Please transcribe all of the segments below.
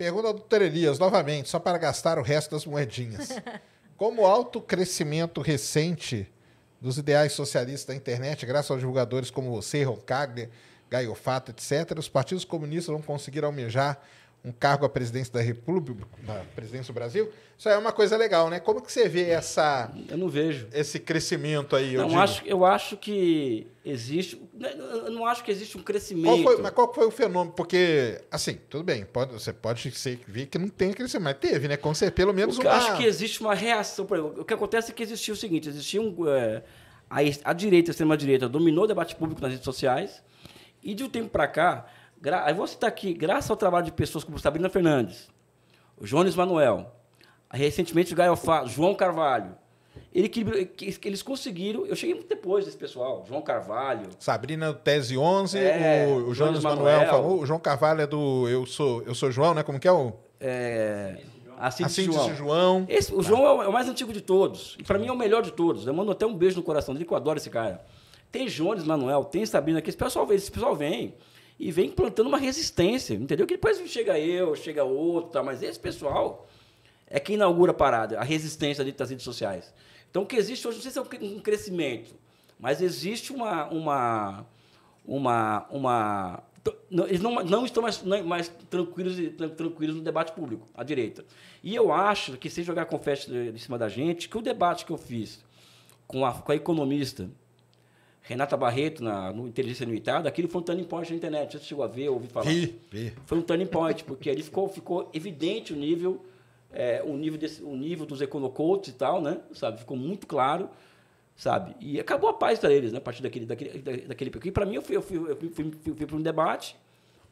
Pergunta ao doutor Elias, novamente, só para gastar o resto das moedinhas. Como alto crescimento recente dos ideais socialistas da internet, graças aos divulgadores como você, Ron Gaio Fato, etc., os partidos comunistas vão conseguir almejar um cargo à presidência da República, da presidência do Brasil, isso aí é uma coisa legal, né? Como que você vê essa Eu não vejo esse crescimento aí, eu não, acho, eu acho que existe, né, eu não acho que existe um crescimento. Qual foi, mas qual foi o fenômeno? Porque assim, tudo bem, pode, você pode ver que não tem crescimento, mas teve, né? Com certeza, pelo menos o que uma... acho que existe uma reação, por exemplo, o que acontece é que existia o seguinte, existia um, é, a, a direita, a extrema direita dominou o debate público nas redes sociais e de um tempo para cá Gra Aí vou citar aqui, graças ao trabalho de pessoas como Sabrina Fernandes, Jones Manuel, recentemente o João Carvalho, ele que, eles conseguiram. Eu cheguei muito depois desse pessoal. João Carvalho. Sabrina Tese 11, é, o, o Manuel, Manuel falou. O João Carvalho é do Eu Sou, eu sou João, né? Como que é o. É. Assim João. João. Esse, o tá. João é, é o mais antigo de todos. E para mim é o melhor de todos. Eu mando até um beijo no coração dele, que eu adoro esse cara. Tem Jones Manuel, tem Sabrina, que esse pessoal vem, esse pessoal vem e vem plantando uma resistência, entendeu? Que depois chega eu, chega outro, tá? mas esse pessoal é quem inaugura a parada, a resistência dentro das redes sociais. Então, o que existe hoje, não sei se é um crescimento, mas existe uma. uma, uma, uma então, eles não, não estão mais, é mais tranquilos, tranquilos no debate público, à direita. E eu acho que, sem jogar confete em cima da gente, que o debate que eu fiz com a, com a economista Renata Barreto na, no Inteligência Limitada, aquilo foi um turning point na internet. Você chegou a ver, ouvi falar? Vi, vi. Foi um turning point, porque ali ficou, ficou evidente o nível, é, o, nível desse, o nível dos econocultos e tal, né? Sabe? Ficou muito claro, sabe? E acabou a paz para eles, né? A partir daquele... daquele, daquele porque para mim, eu fui, eu fui, eu fui, fui, fui para um debate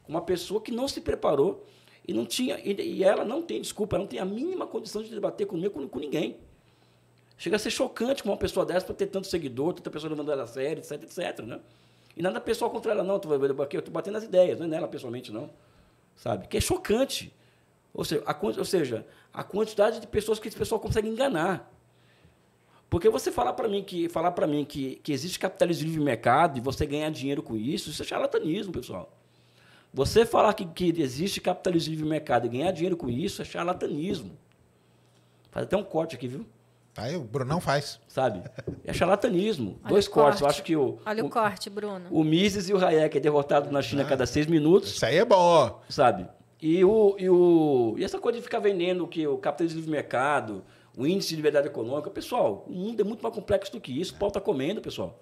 com uma pessoa que não se preparou e não tinha... E, e, ela não tem desculpa, ela não tem a mínima condição de debater comigo, com, com ninguém. Chega a ser chocante com uma pessoa dessa para ter tanto seguidor, tanta pessoa levando ela a sério, etc, etc, né? E nada pessoal contra ela, não. Eu tô batendo as ideias, não é nela pessoalmente, não. Sabe? Que é chocante. Ou seja, a, ou seja, a quantidade de pessoas que esse pessoal consegue enganar. Porque você falar para mim que falar para mim que, que existe capitalismo livre mercado e você ganhar dinheiro com isso, isso é charlatanismo, pessoal. Você falar que, que existe capitalismo livre mercado e ganhar dinheiro com isso é charlatanismo. Faz até um corte aqui, viu? Aí tá, o Brunão faz. Sabe? É charlatanismo. Olha Dois cortes. Corte. Eu acho que o. Olha o, o corte, Bruno. O Mises e o Hayek é derrotado na China a cada seis minutos. Isso aí é bom. Sabe? E, o, e, o, e essa coisa de ficar vendendo que o capitalismo de livre mercado, o índice de liberdade econômica. Pessoal, o mundo é muito mais complexo do que isso. O pau tá comendo, pessoal.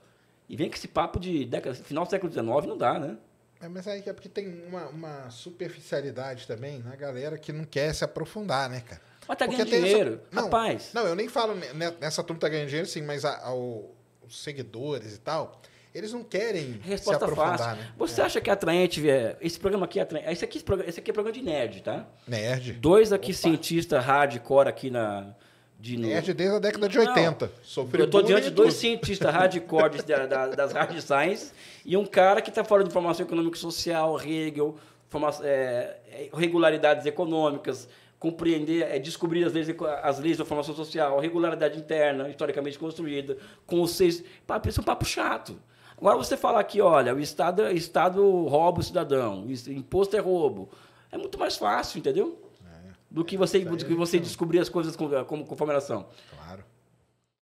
E vem com esse papo de década, final do século XIX, não dá, né? É, mas aí é porque tem uma, uma superficialidade também na né, galera que não quer se aprofundar, né, cara? Mas tá ganhando dinheiro, essa... não, rapaz. Não, eu nem falo nessa turma tá ganhando dinheiro, sim, mas a, a, os seguidores e tal, eles não querem Resposta se aprofundar, fácil. né? Você é. acha que é atraente, esse programa aqui é atraente, esse aqui, esse aqui é programa de nerd, tá? Nerd. Dois aqui Opa. cientistas hardcore aqui na... De nerd desde a década de 80. Sofreu eu tô diante de dois cientistas hardcore da, da, das hard science e um cara que está fora de formação econômico social, Hegel, é, é, regularidades econômicas, compreender, é descobrir as leis, as leis da formação social, a regularidade interna, historicamente construída, com conceitos. Papo, isso é um papo chato. Agora você falar aqui, olha, o Estado, Estado rouba o cidadão, imposto é roubo. É muito mais fácil, entendeu? É, do que você, é do que você então. descobrir as coisas com, como, conformação Claro.